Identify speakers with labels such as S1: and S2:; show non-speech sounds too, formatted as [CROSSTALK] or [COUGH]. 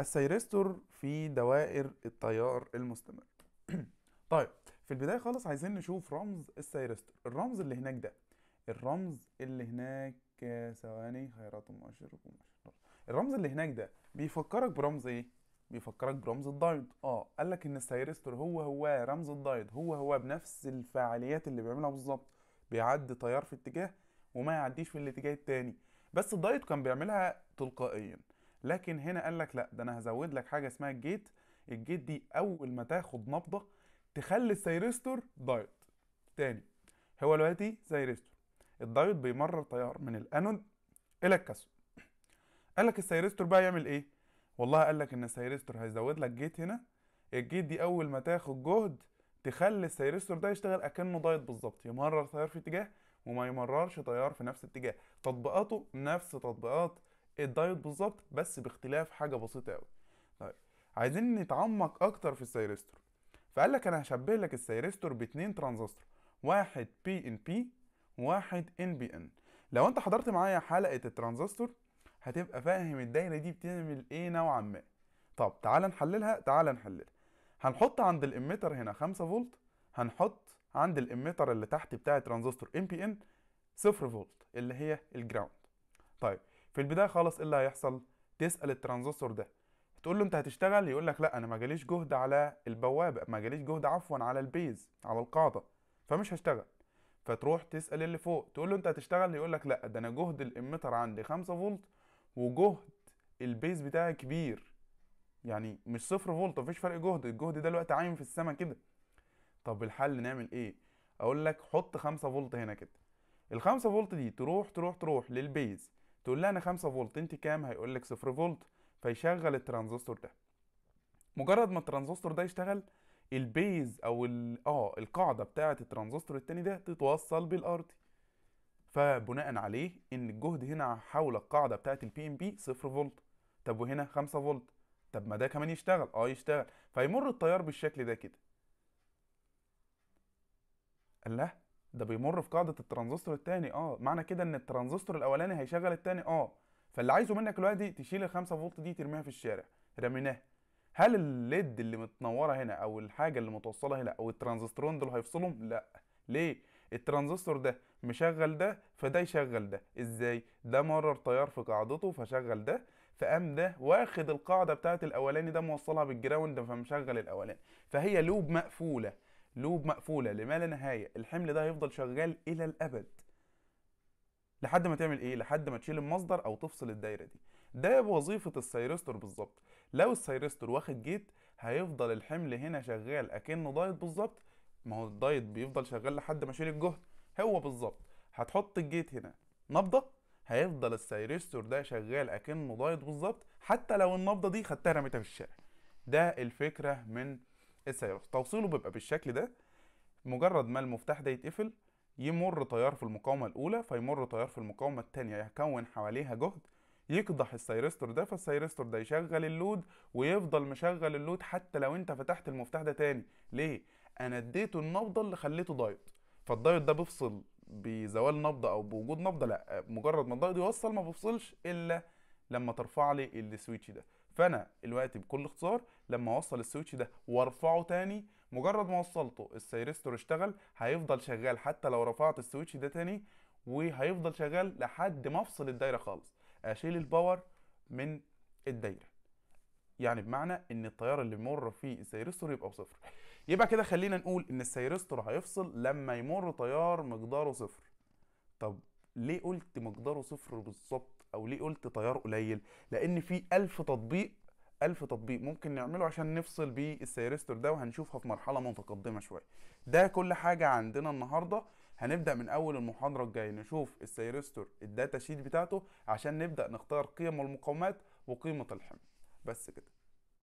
S1: السيرستور في دوائر التيار المستمر [CLEARS THROAT] طيب في البدايه خالص عايزين نشوف رمز السيرستور الرمز اللي هناك ده الرمز اللي هناك ثواني خيرات مؤشر ومؤشر الرمز اللي هناك ده بيفكرك برمز ايه بيفكرك برمز الدايد اه قال لك ان السيرستور هو هو رمز الدايد هو هو بنفس الفعاليات اللي بيعملها بالظبط بيعدي تيار في اتجاه وما يعديش في الاتجاه التاني بس الدايت كان بيعملها تلقائيا لكن هنا قال لك لا ده انا هزود لك حاجه اسمها الجيت الجيت دي اول ما تاخد نبضه تخلي السيرستور دايت تاني هو دلوقتي سيرستور الدايت بيمرر تيار من الانود الى الكاثود قال لك السيرستور بقى يعمل ايه والله قال لك ان السيرستور هيزود لك جيت هنا الجيت دي اول ما تاخد جهد تخلي السيرستور ده يشتغل اكنه دايت بالظبط يمرر تيار في اتجاه وما يمررش تيار في نفس اتجاه تطبيقاته نفس تطبيقات الدايت بالظبط بس باختلاف حاجه بسيطه قوي طيب عايزين نتعمق اكتر في السيرستور فقال لك انا هشبه لك السيرستور باتنين ترانزستور واحد بي ان بي واحد ان بي ان لو انت حضرت معايا حلقه الترانزستور هتبقى فاهم الدايره دي بتعمل ايه نوعا ما طب تعال نحللها تعال نحللها هنحط عند الاميتر هنا 5 فولت هنحط عند الاميتر اللي تحت بتاع الترانزستور ام بي ان 0 فولت اللي هي الجراوند طيب في البدايه خالص ايه اللي هيحصل تسال الترانزستور ده تقول له انت هتشتغل يقول لك لا انا ما جاليش جهد على البوابه ما جاليش جهد عفوا على البيز على القاعده فمش هشتغل فتروح تسال اللي فوق تقول له انت هتشتغل يقول لك لا ده انا جهد الاميتر عندي 5 فولت وجهد البيز بتاعي كبير يعني مش صفر فولت مفيش فرق جهد الجهد ده الوقت عايم في السما كده طب الحل نعمل ايه اقول لك حط 5 فولت هنا كده ال 5 فولت دي تروح تروح تروح للبيز تقول لها انا 5 فولت انت كام هيقول لك 0 فولت فيشغل الترانزستور ده مجرد ما الترانزستور ده يشتغل البيز او اه القاعده بتاعه الترانزستور التاني ده تتوصل بالارضي فبناء عليه ان الجهد هنا حول القاعده بتاعه البي ام بي 0 فولت طب وهنا 5 فولت طب ما ده كمان يشتغل اه يشتغل فيمر التيار بالشكل ده كده الله ده بيمر في قاعده الترانزستور الثاني اه معنى كده ان الترانزستور الاولاني هيشغل الثاني اه فاللي عايزه منك دلوقتي تشيل ال 5 فولت دي ترميها في الشارع رميناها هل الليد اللي متنوره هنا او الحاجه اللي متوصله هنا او الترانزستورون دول هيفصلهم لا ليه الترانزستور ده مشغل ده فده يشغل ده ازاي ده مرر تيار في قاعدته فشغل ده فقام ده واخد القاعده بتاعت الاولاني ده موصلها بالجراوند فمشغل الاولاني فهي لوب مقفوله لوب مقفوله لما لا نهايه الحمل ده هيفضل شغال الى الابد لحد ما تعمل ايه لحد ما تشيل المصدر او تفصل الدايره دي ده بوظيفه السيرستور بالظبط لو السيرستور واخد جيت هيفضل الحمل هنا شغال اكنه دايت بالظبط ما هو الدايت بيفضل شغال لحد ما اشيل الجهد هو بالظبط هتحط الجيت هنا نبضه هيفضل السيرستور ده شغال اكنه دايت بالظبط حتى لو النبضه دي خدتها رميتها في الشارع ده الفكره من السيارات توصيله بيبقى بالشكل ده مجرد ما المفتاح ده يتقفل يمر تيار في المقاومة الأولى فيمر تيار في المقاومة التانية يكون حواليها جهد يقضح السيرستور ده فالسيرستور ده يشغل اللود ويفضل مشغل اللود حتى لو انت فتحت المفتاح ده تاني ليه؟ انا اديته النبضة اللي خليته دايت فالدايت ده بيفصل بزوال نبضة او بوجود نبضة لا مجرد ما الدايت يوصل ما بيفصلش الا لما ترفع لي السويتش ده فانا الوقت بكل اختصار لما اوصل السويتش ده وارفعه تاني مجرد ما وصلته السيرستور اشتغل هيفضل شغال حتى لو رفعت السويتش ده تاني وهيفضل شغال لحد ما افصل الدايره خالص اشيل الباور من الدايره يعني بمعنى ان التيار اللي بيمر فيه السيرستور يبقى بصفر يبقى كده خلينا نقول ان السيرستور هيفصل لما يمر تيار مقداره صفر طب ليه قلت مقداره صفر بالظبط او ليه قلت تيار قليل لان في ألف تطبيق ألف تطبيق ممكن نعمله عشان نفصل بيه السيرستور ده وهنشوفها في مرحله متقدمه شويه ده كل حاجه عندنا النهارده هنبدا من اول المحاضره الجايه نشوف السيرستور الداتا شيت بتاعته عشان نبدا نختار قيم المقاومات وقيمه الحمل بس كده